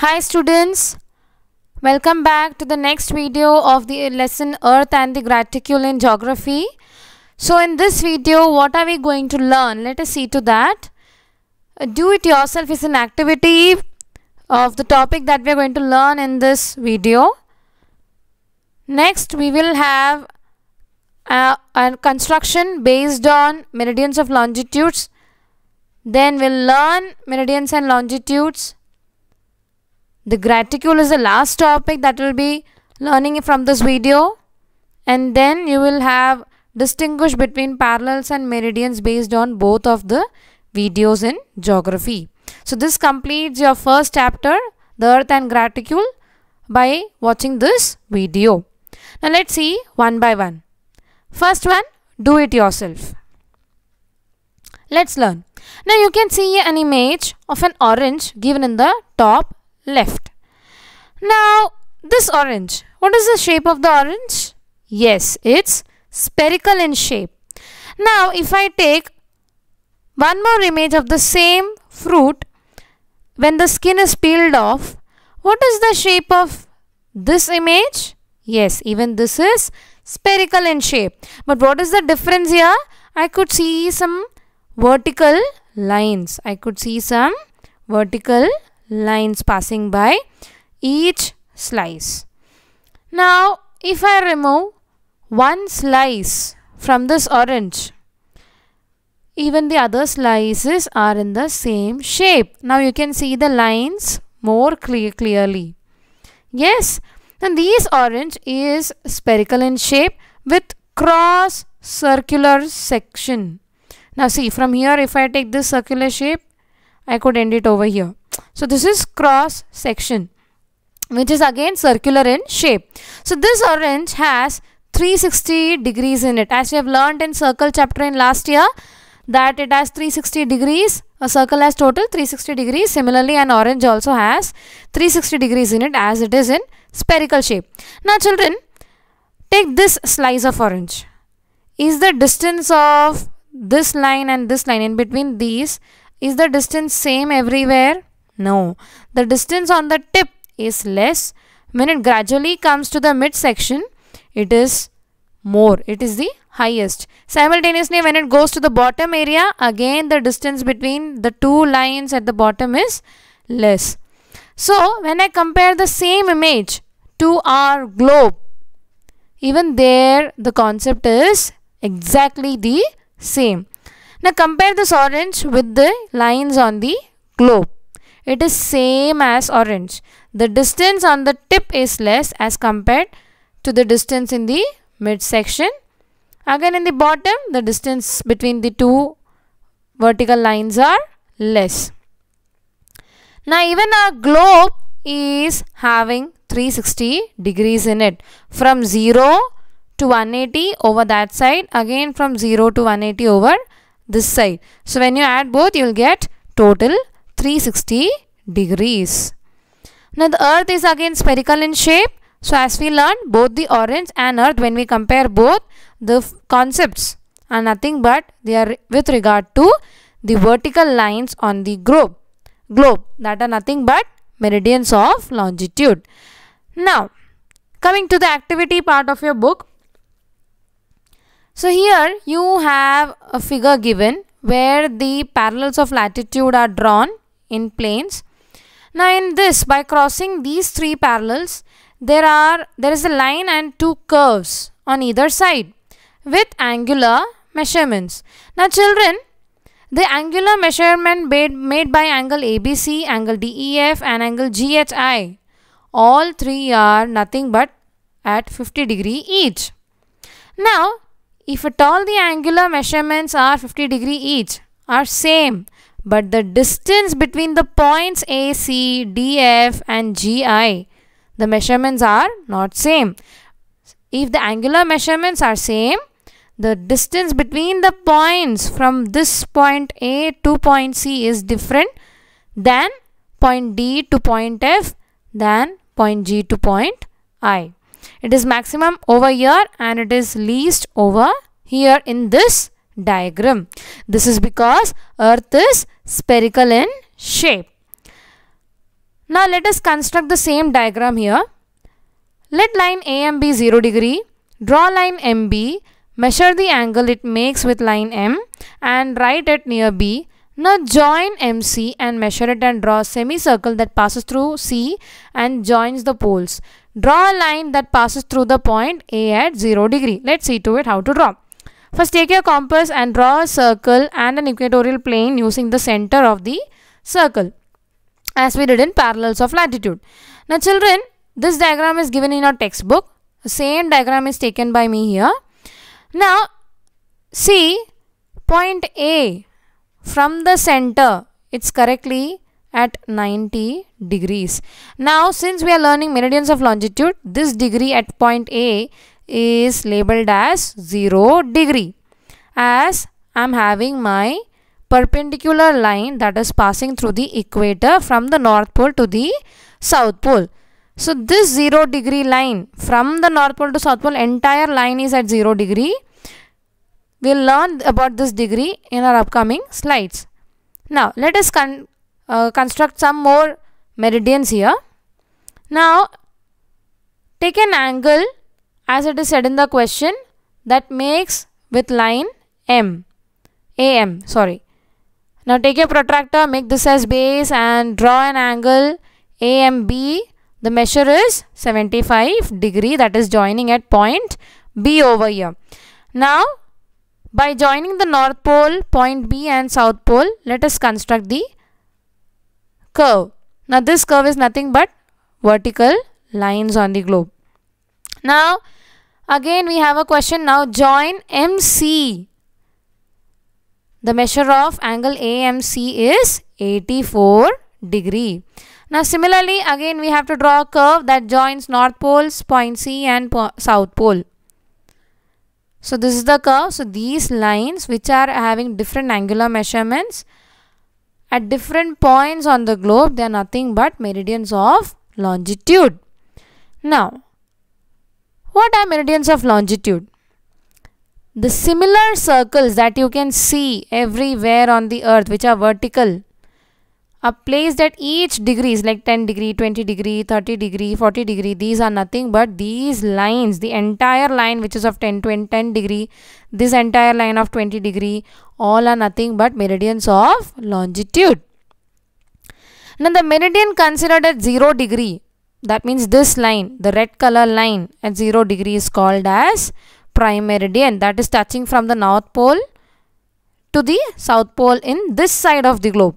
Hi students, welcome back to the next video of the lesson Earth and the Graticule in Geography. So in this video, what are we going to learn? Let us see to that. Uh, do it yourself is an activity of the topic that we are going to learn in this video. Next, we will have a, uh, a construction based on meridians of longitudes. Then we'll learn meridians and longitudes the graticule is the last topic that will be learning from this video and then you will have distinguish between parallels and meridians based on both of the videos in geography. So this completes your first chapter the earth and graticule by watching this video. Now let's see one by one. First one do it yourself. Let's learn. Now you can see an image of an orange given in the top left. Now, this orange, what is the shape of the orange? Yes, it's spherical in shape. Now, if I take one more image of the same fruit, when the skin is peeled off, what is the shape of this image? Yes, even this is spherical in shape. But what is the difference here? I could see some vertical lines. I could see some vertical lines passing by each slice. Now, if I remove one slice from this orange, even the other slices are in the same shape. Now you can see the lines more clear clearly. Yes, and this orange is spherical in shape with cross circular section. Now see from here if I take this circular shape I could end it over here. So this is cross section which is again circular in shape. So this orange has 360 degrees in it as we have learned in circle chapter in last year that it has 360 degrees a circle has total 360 degrees similarly an orange also has 360 degrees in it as it is in spherical shape. Now children take this slice of orange. Is the distance of this line and this line in between these is the distance same everywhere? No. The distance on the tip is less. When it gradually comes to the midsection, it is more. It is the highest. Simultaneously, when it goes to the bottom area, again the distance between the two lines at the bottom is less. So, when I compare the same image to our globe, even there the concept is exactly the same. Now compare this orange with the lines on the globe. It is same as orange. The distance on the tip is less as compared to the distance in the midsection. Again in the bottom the distance between the two vertical lines are less. Now even our globe is having 360 degrees in it from 0 to 180 over that side again from 0 to 180 over this side. So when you add both you will get total 360 degrees. Now the earth is again spherical in shape. So as we learned both the orange and earth when we compare both the concepts are nothing but they are with regard to the vertical lines on the globe. Globe that are nothing but meridians of longitude. Now coming to the activity part of your book so here you have a figure given where the parallels of latitude are drawn in planes. Now in this by crossing these three parallels there are there is a line and two curves on either side with angular measurements. Now children the angular measurement made, made by angle ABC, angle DEF and angle GHI all three are nothing but at 50 degree each. Now if at all the angular measurements are 50 degree each, are same, but the distance between the points AC, DF and GI, the measurements are not same. If the angular measurements are same, the distance between the points from this point A to point C is different than point D to point F than point G to point I. It is maximum over here and it is least over here in this diagram. This is because earth is spherical in shape. Now let us construct the same diagram here. Let line AM be 0 degree, draw line MB, measure the angle it makes with line M and write it near B now join MC and measure it and draw a semicircle that passes through C and joins the poles. Draw a line that passes through the point A at 0 degree. Let's see to it how to draw. First take your compass and draw a circle and an equatorial plane using the center of the circle as we did in parallels of latitude. Now children, this diagram is given in our textbook. same diagram is taken by me here. Now see point A from the center. It's correctly at 90 degrees. Now since we are learning meridians of longitude, this degree at point A is labeled as 0 degree as I am having my perpendicular line that is passing through the equator from the north pole to the south pole. So this 0 degree line from the north pole to south pole entire line is at 0 degree we will learn about this degree in our upcoming slides. Now let us con uh, construct some more meridians here. Now take an angle as it is said in the question that makes with line M, AM sorry. Now take a protractor, make this as base and draw an angle AMB. The measure is 75 degree that is joining at point B over here. Now by joining the north pole, point B and south pole, let us construct the curve. Now this curve is nothing but vertical lines on the globe. Now again we have a question now join MC. The measure of angle AMC is 84 degree. Now similarly again we have to draw a curve that joins north poles point C and po south pole. So this is the curve. So these lines which are having different angular measurements at different points on the globe, they are nothing but meridians of longitude. Now, what are meridians of longitude? The similar circles that you can see everywhere on the earth which are vertical a place that each degrees like 10 degree 20 degree 30 degree 40 degree these are nothing but these lines the entire line which is of 10 20, 10 degree this entire line of 20 degree all are nothing but meridians of longitude now the meridian considered at 0 degree that means this line the red color line at 0 degree is called as prime meridian that is touching from the north pole to the south pole in this side of the globe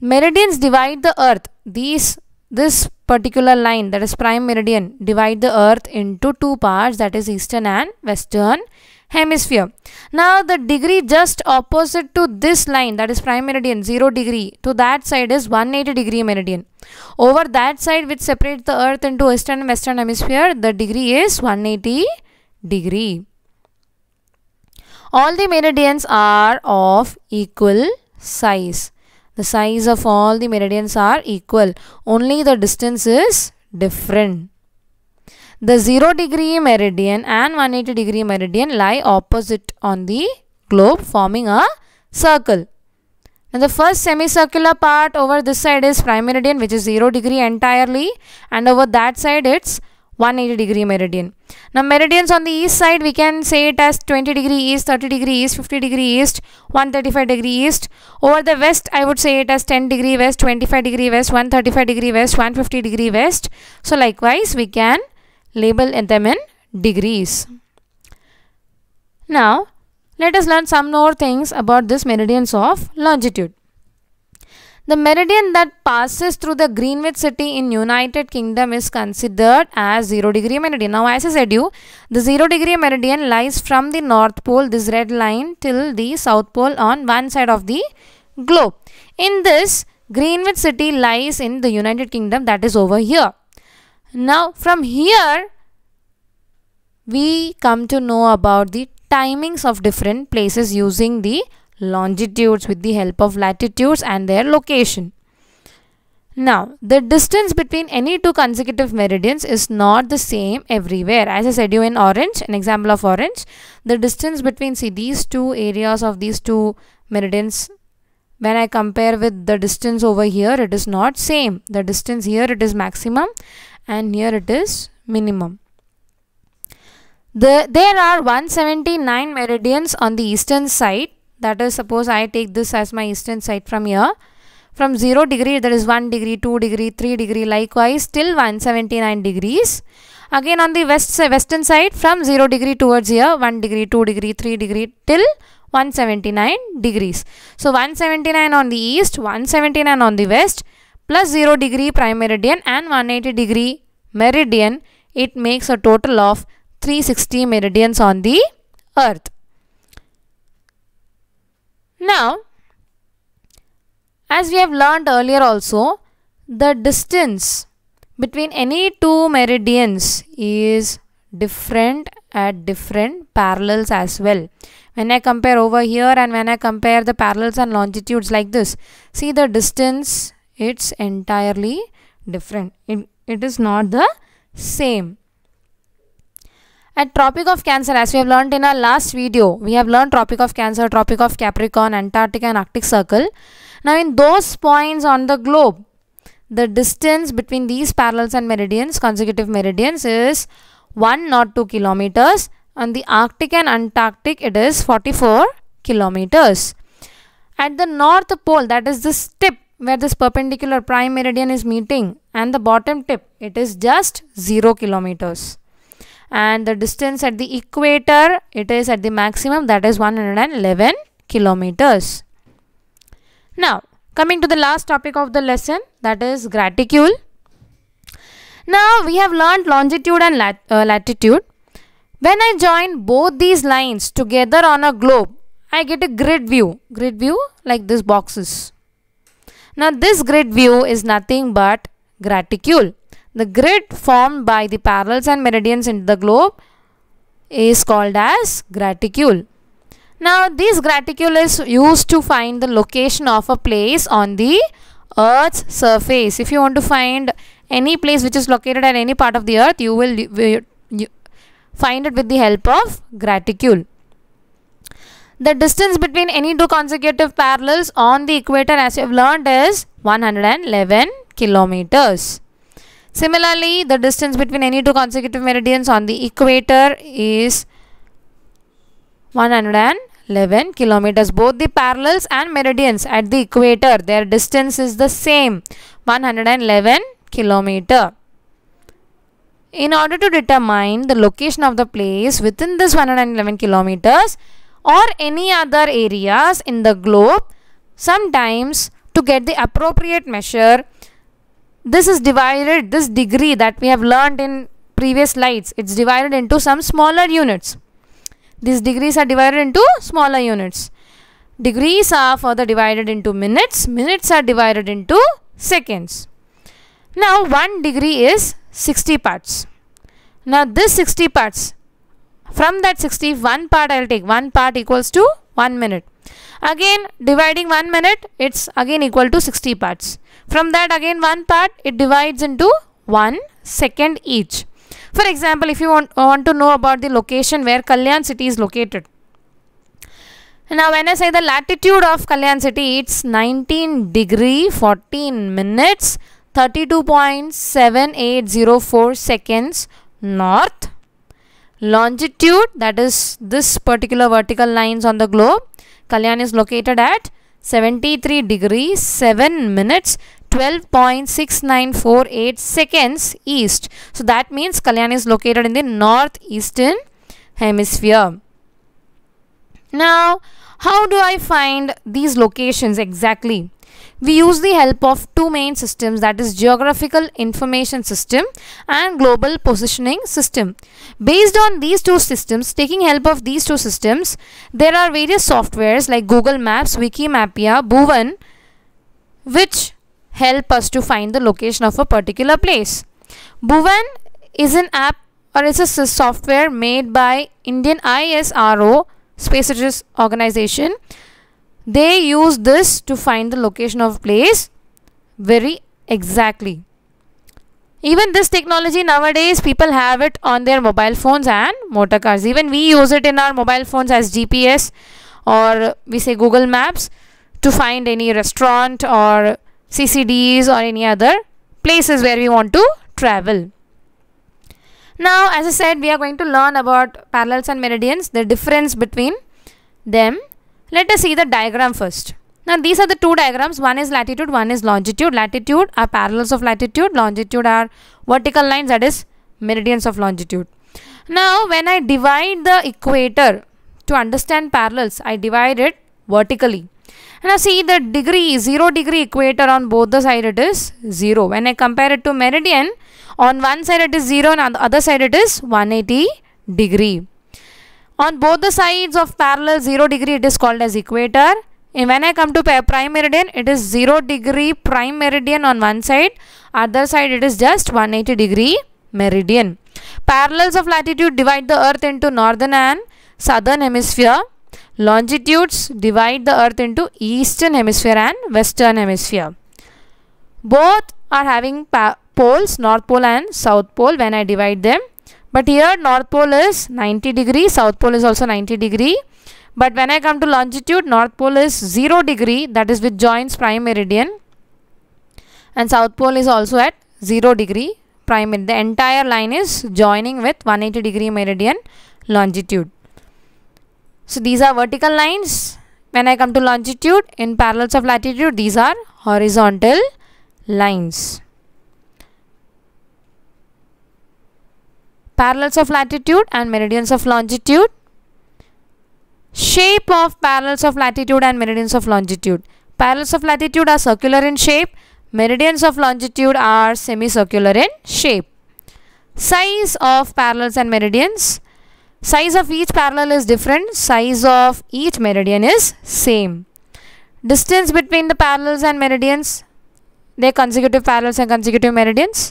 Meridians divide the earth. These this particular line that is prime meridian divide the earth into two parts that is eastern and western hemisphere. Now the degree just opposite to this line that is prime meridian 0 degree to that side is 180 degree meridian. Over that side which separates the earth into eastern and western hemisphere the degree is 180 degree. All the meridians are of equal size the size of all the meridians are equal only the distance is different the 0 degree meridian and 180 degree meridian lie opposite on the globe forming a circle and the first semicircular part over this side is prime meridian which is 0 degree entirely and over that side it's 180 degree meridian. Now meridians on the east side we can say it as 20 degree east, 30 degree east, 50 degree east, 135 degree east. Over the west I would say it as 10 degree west, 25 degree west, 135 degree west, 150 degree west. So likewise we can label them in degrees. Now let us learn some more things about this meridians of longitude. The meridian that passes through the Greenwich city in United Kingdom is considered as 0 degree meridian. Now as I said you, the 0 degree meridian lies from the North Pole, this red line till the South Pole on one side of the globe. In this, Greenwich city lies in the United Kingdom that is over here. Now from here, we come to know about the timings of different places using the longitudes with the help of latitudes and their location. Now, the distance between any two consecutive meridians is not the same everywhere. As I said you in orange, an example of orange, the distance between, see these two areas of these two meridians, when I compare with the distance over here, it is not same. The distance here it is maximum and here it is minimum. The, there are 179 meridians on the eastern side that is suppose I take this as my eastern side from here from 0 degree that is 1 degree 2 degree 3 degree likewise till 179 degrees again on the west western side from 0 degree towards here 1 degree 2 degree 3 degree till 179 degrees so 179 on the east 179 on the west plus 0 degree prime meridian and 180 degree meridian it makes a total of 360 meridians on the earth now, as we have learned earlier also, the distance between any two meridians is different at different parallels as well. When I compare over here and when I compare the parallels and longitudes like this, see the distance, it's entirely different. It, it is not the same. At Tropic of Cancer, as we have learned in our last video, we have learned Tropic of Cancer, Tropic of Capricorn, Antarctic and Arctic Circle. Now in those points on the globe, the distance between these parallels and meridians, consecutive meridians is 1 not 2 kilometers. And the Arctic and Antarctic, it is 44 kilometers. At the north pole, that is this tip where this perpendicular prime meridian is meeting and the bottom tip, it is just 0 kilometers and the distance at the equator it is at the maximum that is 111 kilometers. Now coming to the last topic of the lesson that is graticule. Now we have learned longitude and lat uh, latitude. When I join both these lines together on a globe I get a grid view. Grid view like these boxes. Now this grid view is nothing but graticule. The grid formed by the parallels and meridians in the globe is called as graticule. Now this graticule is used to find the location of a place on the earth's surface. If you want to find any place which is located at any part of the earth, you will find it with the help of graticule. The distance between any two consecutive parallels on the equator as you have learned is 111 kilometers. Similarly, the distance between any two consecutive meridians on the equator is 111 kilometers. Both the parallels and meridians at the equator, their distance is the same 111 kilometer. In order to determine the location of the place within this 111 kilometers or any other areas in the globe, sometimes to get the appropriate measure, this is divided this degree that we have learned in previous slides it's divided into some smaller units these degrees are divided into smaller units degrees are further divided into minutes minutes are divided into seconds now 1 degree is 60 parts now this 60 parts from that 60 one part i'll take one part equals to 1 minute Again dividing 1 minute it's again equal to 60 parts. From that again one part it divides into 1 second each. For example if you want, want to know about the location where Kalyan city is located. Now when I say the latitude of Kalyan city it's 19 degree 14 minutes 32.7804 seconds north longitude that is this particular vertical lines on the globe Kalyan is located at 73 degrees 7 minutes 12.6948 seconds east. So that means Kalyan is located in the northeastern hemisphere. Now, how do I find these locations exactly? we use the help of two main systems that is geographical information system and global positioning system. Based on these two systems, taking help of these two systems, there are various softwares like Google Maps, Wikimapia, Bhuvan which help us to find the location of a particular place. Bhuvan is an app or it's a software made by Indian ISRO Space Research Organization they use this to find the location of place very exactly even this technology nowadays people have it on their mobile phones and motor cars even we use it in our mobile phones as gps or we say google maps to find any restaurant or ccds or any other places where we want to travel now as i said we are going to learn about parallels and meridians the difference between them let us see the diagram first. Now these are the two diagrams. One is latitude, one is longitude. Latitude are parallels of latitude. Longitude are vertical lines that is meridians of longitude. Now when I divide the equator to understand parallels, I divide it vertically. And I see the degree, 0 degree equator on both the side it is 0. When I compare it to meridian, on one side it is 0 and on the other side it is 180 degree. On both the sides of parallel 0 degree it is called as equator. when I come to prime meridian it is 0 degree prime meridian on one side. Other side it is just 180 degree meridian. Parallels of latitude divide the earth into northern and southern hemisphere. Longitudes divide the earth into eastern hemisphere and western hemisphere. Both are having poles north pole and south pole when I divide them but here north pole is 90 degree south pole is also 90 degree but when I come to longitude north pole is 0 degree that is with joins prime meridian and south pole is also at 0 degree prime meridian the entire line is joining with 180 degree meridian longitude so these are vertical lines when I come to longitude in parallels of latitude these are horizontal lines parallels of latitude and meridians of longitude shape of parallels of latitude and meridians of longitude parallels of latitude are circular in shape meridians of longitude are semicircular in shape size of parallels and meridians size of each parallel is different size of each meridian is same distance between the parallels and meridians their consecutive parallels and consecutive meridians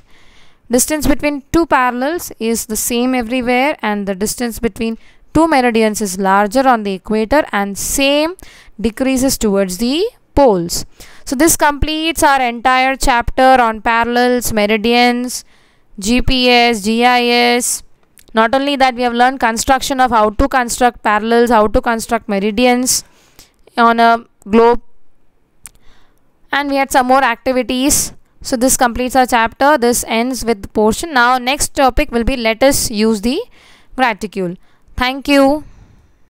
Distance between two parallels is the same everywhere and the distance between two meridians is larger on the equator and same decreases towards the poles. So this completes our entire chapter on parallels, meridians, GPS, GIS. Not only that we have learned construction of how to construct parallels, how to construct meridians on a globe and we had some more activities so this completes our chapter. This ends with the portion. Now next topic will be let us use the graticule. Thank you.